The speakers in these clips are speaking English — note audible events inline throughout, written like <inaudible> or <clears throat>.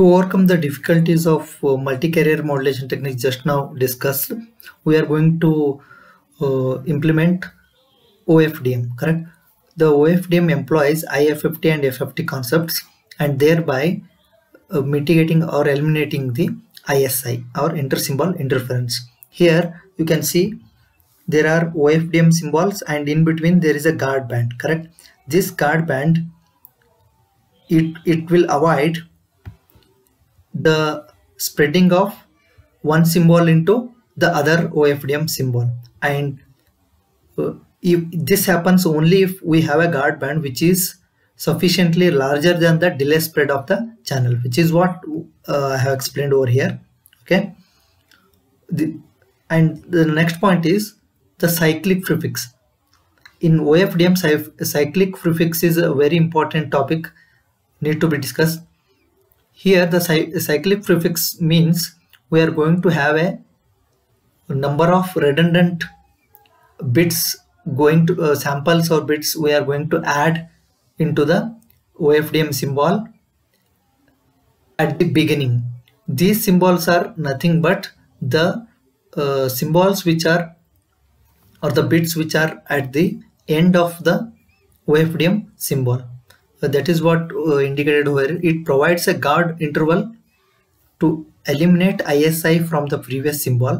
To overcome the difficulties of uh, multi-carrier modulation technique just now discussed, we are going to uh, implement OFDM, correct? The OFDM employs IFFT and FFT concepts and thereby uh, mitigating or eliminating the ISI or inter-symbol interference. Here you can see there are OFDM symbols and in between there is a guard band, correct? This guard band, it, it will avoid the spreading of one symbol into the other OFDM symbol and uh, if this happens only if we have a guard band which is sufficiently larger than the delay spread of the channel which is what uh, I have explained over here okay the, and the next point is the cyclic prefix in OFDM cyclic prefix is a very important topic need to be discussed here the cyclic prefix means we are going to have a number of redundant bits going to uh, samples or bits we are going to add into the OFDM symbol at the beginning. These symbols are nothing but the uh, symbols which are or the bits which are at the end of the OFDM symbol that is what uh, indicated here it provides a guard interval to eliminate isi from the previous symbol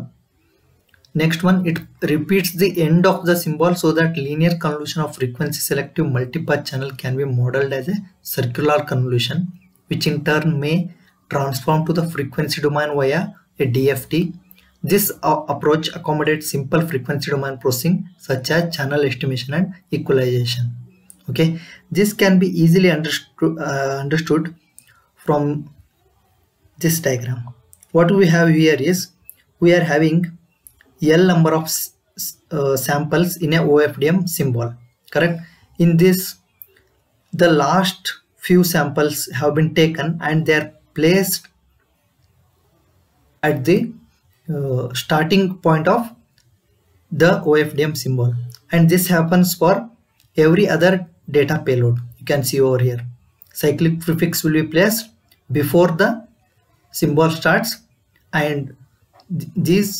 next one it repeats the end of the symbol so that linear convolution of frequency selective multipath channel can be modeled as a circular convolution which in turn may transform to the frequency domain via a dft this uh, approach accommodates simple frequency domain processing such as channel estimation and equalization okay this can be easily understood, uh, understood from this diagram what we have here is we are having L number of uh, samples in a OFDM symbol correct in this the last few samples have been taken and they are placed at the uh, starting point of the OFDM symbol and this happens for every other data payload you can see over here cyclic prefix will be placed before the symbol starts and th these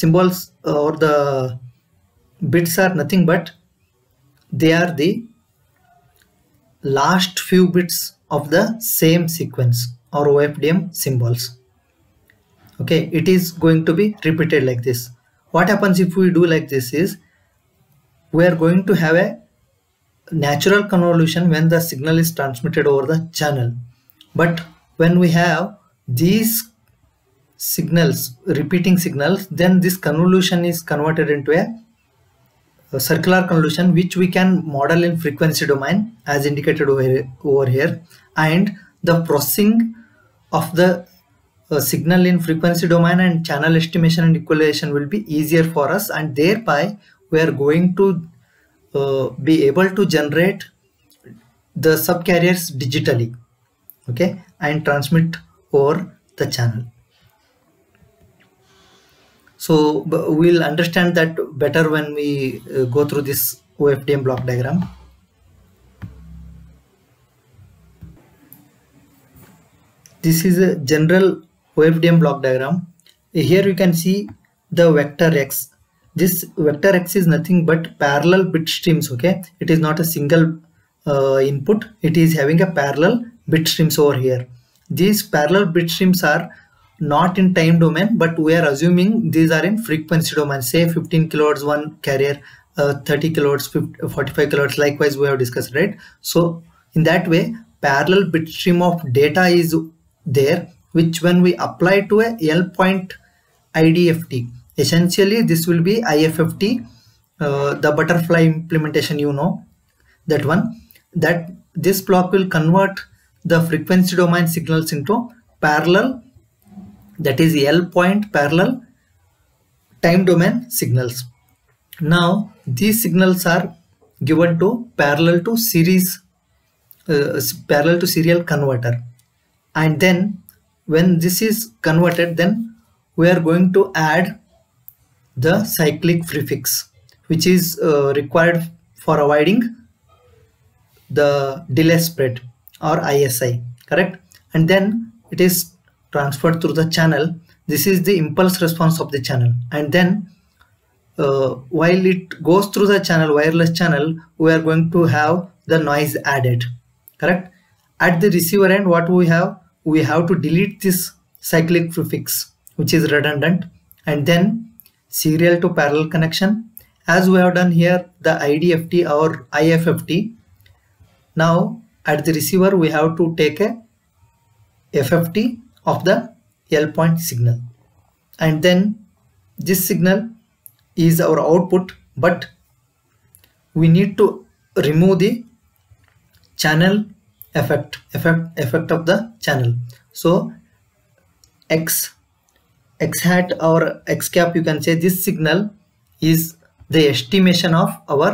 symbols uh, or the bits are nothing but they are the last few bits of the same sequence or OFDM symbols okay it is going to be repeated like this what happens if we do like this is we are going to have a natural convolution when the signal is transmitted over the channel but when we have these signals repeating signals then this convolution is converted into a, a circular convolution which we can model in frequency domain as indicated over, over here and the processing of the uh, signal in frequency domain and channel estimation and equalization will be easier for us and thereby we are going to uh, be able to generate the subcarriers digitally okay and transmit over the channel so we'll understand that better when we uh, go through this OFDM block diagram this is a general OFDM block diagram here you can see the vector x this vector x is nothing but parallel bit streams okay it is not a single uh, input it is having a parallel bit streams over here these parallel bit streams are not in time domain but we are assuming these are in frequency domain say 15 kilohertz one carrier uh, 30 kilohertz 50, 45 kilohertz likewise we have discussed right so in that way parallel bit stream of data is there which when we apply to a L point IDFT essentially this will be IFFT uh, the butterfly implementation you know that one that this block will convert the frequency domain signals into parallel that is L point parallel time domain signals now these signals are given to parallel to series uh, parallel to serial converter and then when this is converted then we are going to add the cyclic prefix which is uh, required for avoiding the delay spread or ISI correct and then it is transferred through the channel this is the impulse response of the channel and then uh, while it goes through the channel wireless channel we are going to have the noise added correct at the receiver end what we have we have to delete this cyclic prefix which is redundant and then serial to parallel connection as we have done here the IDFT or IFFT. Now at the receiver we have to take a FFT of the L point signal and then this signal is our output but we need to remove the channel effect effect effect of the channel so x x hat or x cap you can say this signal is the estimation of our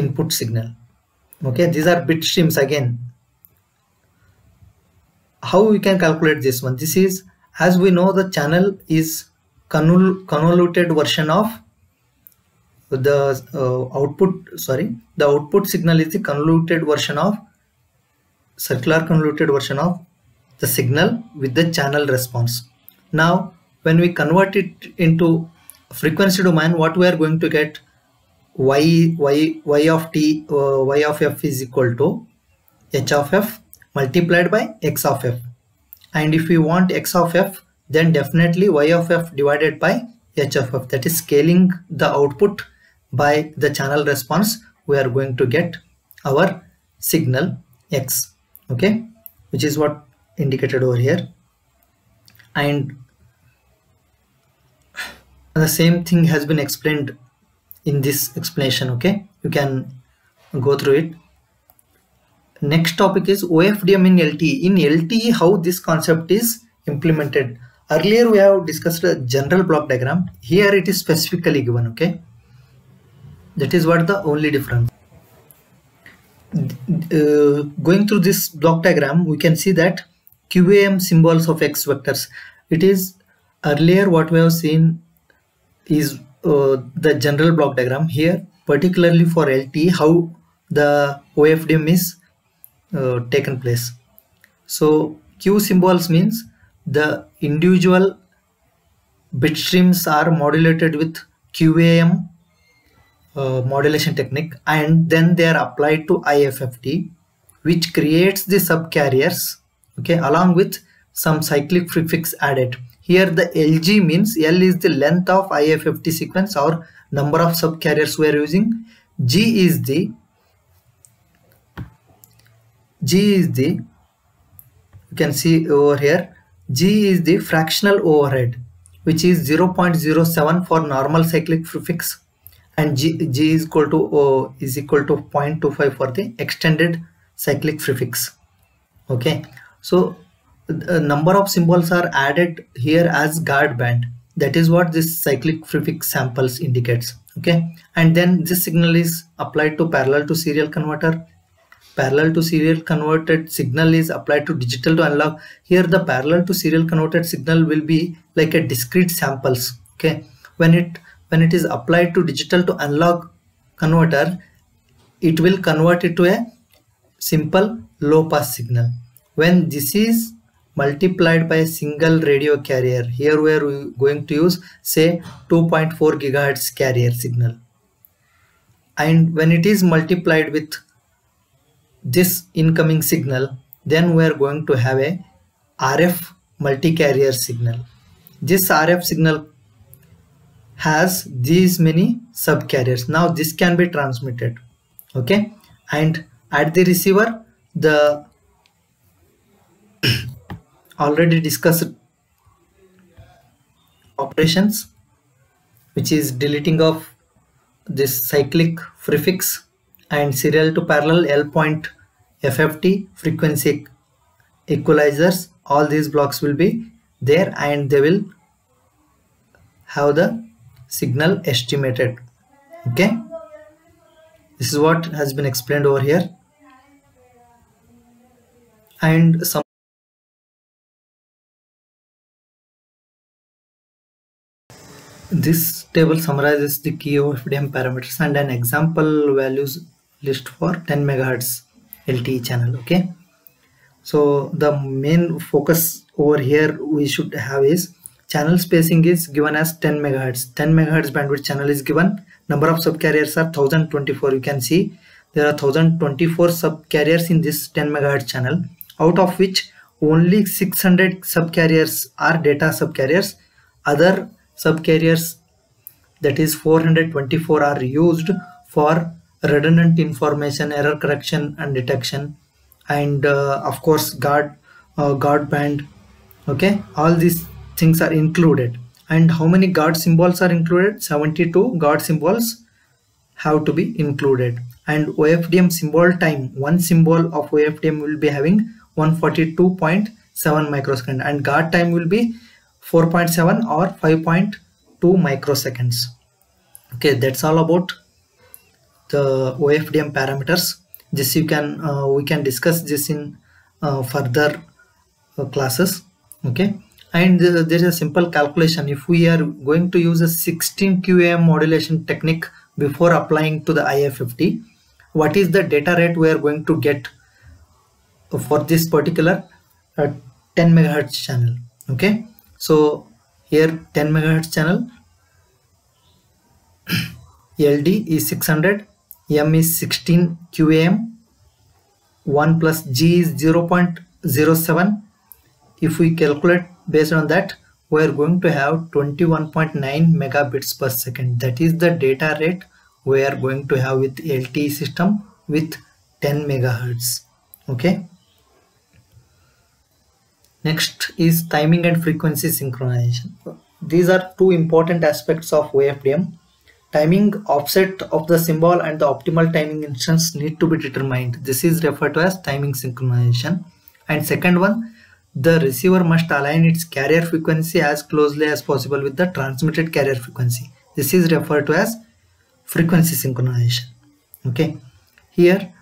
input signal okay these are bit streams again how we can calculate this one this is as we know the channel is convoluted version of the uh, output sorry the output signal is the convoluted version of circular convoluted version of the signal with the channel response now when we convert it into frequency domain what we are going to get y y y of t uh, y of f is equal to h of f multiplied by x of f and if we want x of f then definitely y of f divided by h of f that is scaling the output by the channel response we are going to get our signal x okay which is what indicated over here and and the same thing has been explained in this explanation okay you can go through it next topic is OFDM in LTE in LTE how this concept is implemented earlier we have discussed a general block diagram here it is specifically given okay that is what the only difference uh, going through this block diagram we can see that QAM symbols of X vectors it is earlier what we have seen is uh, the general block diagram here particularly for LTE how the OFDM is uh, taken place. So Q symbols means the individual bit streams are modulated with QAM uh, modulation technique and then they are applied to IFFT which creates the subcarriers okay along with some cyclic prefix added here the LG means L is the length of IFFT 50 sequence or number of subcarriers we are using. G is the G is the you can see over here G is the fractional overhead which is 0.07 for normal cyclic prefix and G, G is equal to o, is equal to 0.25 for the extended cyclic prefix okay so number of symbols are added here as guard band that is what this cyclic prefix samples indicates okay and then this signal is applied to parallel to serial converter parallel to serial converted signal is applied to digital to analog here the parallel to serial converted signal will be like a discrete samples okay when it when it is applied to digital to analog converter it will convert it to a simple low pass signal when this is multiplied by a single radio carrier. Here we are going to use say 2.4 gigahertz carrier signal. And when it is multiplied with this incoming signal, then we are going to have a RF multi-carrier signal. This RF signal has these many subcarriers. Now this can be transmitted. Okay. And at the receiver, the already discussed operations which is deleting of this cyclic prefix and serial to parallel L point FFT frequency equalizers all these blocks will be there and they will have the signal estimated okay this is what has been explained over here and some This table summarizes the key OFDM parameters and an example values list for 10 megahertz LTE channel. Okay. So the main focus over here we should have is channel spacing is given as 10 megahertz. 10 megahertz bandwidth channel is given. Number of subcarriers are 1024. You can see there are 1024 subcarriers in this 10 megahertz channel out of which only 600 subcarriers are data subcarriers other subcarriers that is 424 are used for redundant information error correction and detection and uh, of course guard uh, guard band okay all these things are included and how many guard symbols are included 72 guard symbols have to be included and OFDM symbol time one symbol of OFDM will be having 142.7 microsecond and guard time will be 4.7 or 5.2 microseconds okay that's all about the OFDM parameters this you can uh, we can discuss this in uh, further uh, classes okay and there is a simple calculation if we are going to use a 16 QAM modulation technique before applying to the IF50 what is the data rate we are going to get for this particular uh, 10 megahertz channel okay so here 10 megahertz channel LD <clears throat> is 600 M is 16 QAM 1 plus G is 0.07 if we calculate based on that we are going to have 21.9 megabits per second that is the data rate we are going to have with LTE system with 10 megahertz okay Next is timing and frequency synchronization. These are two important aspects of OFDM. Timing offset of the symbol and the optimal timing instance need to be determined. This is referred to as timing synchronization. And second one, the receiver must align its carrier frequency as closely as possible with the transmitted carrier frequency. This is referred to as frequency synchronization. Okay, here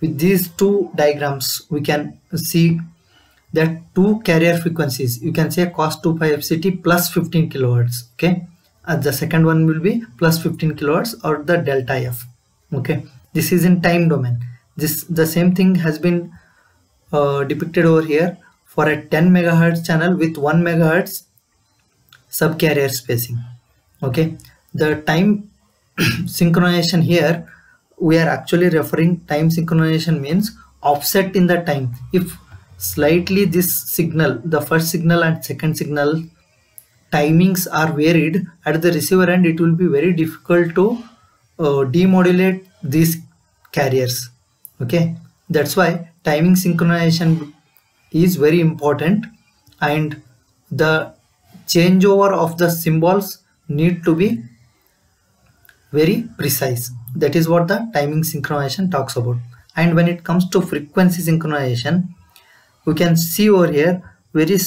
with these two diagrams we can see that two carrier frequencies you can say cos 2 pi fct plus 15 kilohertz okay and the second one will be plus 15 kilohertz or the delta f okay this is in time domain this the same thing has been uh, depicted over here for a 10 megahertz channel with 1 megahertz subcarrier spacing okay the time <clears throat> synchronization here we are actually referring time synchronization means offset in the time if slightly this signal the first signal and second signal timings are varied at the receiver end it will be very difficult to uh, demodulate these carriers okay that's why timing synchronization is very important and the changeover of the symbols need to be very precise that is what the timing synchronization talks about and when it comes to frequency synchronization we can see over here very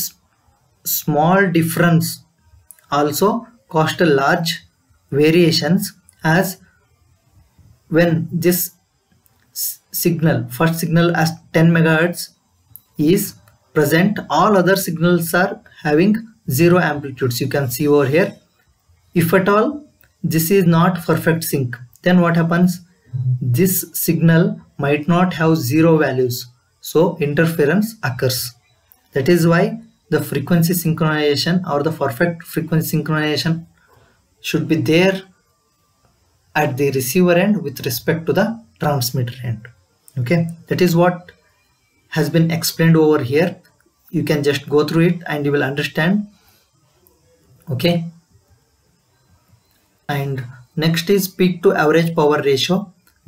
small difference also caused a large variations as when this signal first signal as 10 megahertz is present all other signals are having zero amplitudes you can see over here if at all this is not perfect sync then what happens this signal might not have zero values so interference occurs that is why the frequency synchronization or the perfect frequency synchronization should be there at the receiver end with respect to the transmitter end okay that is what has been explained over here you can just go through it and you will understand okay and next is peak to average power ratio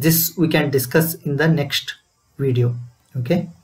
this we can discuss in the next video okay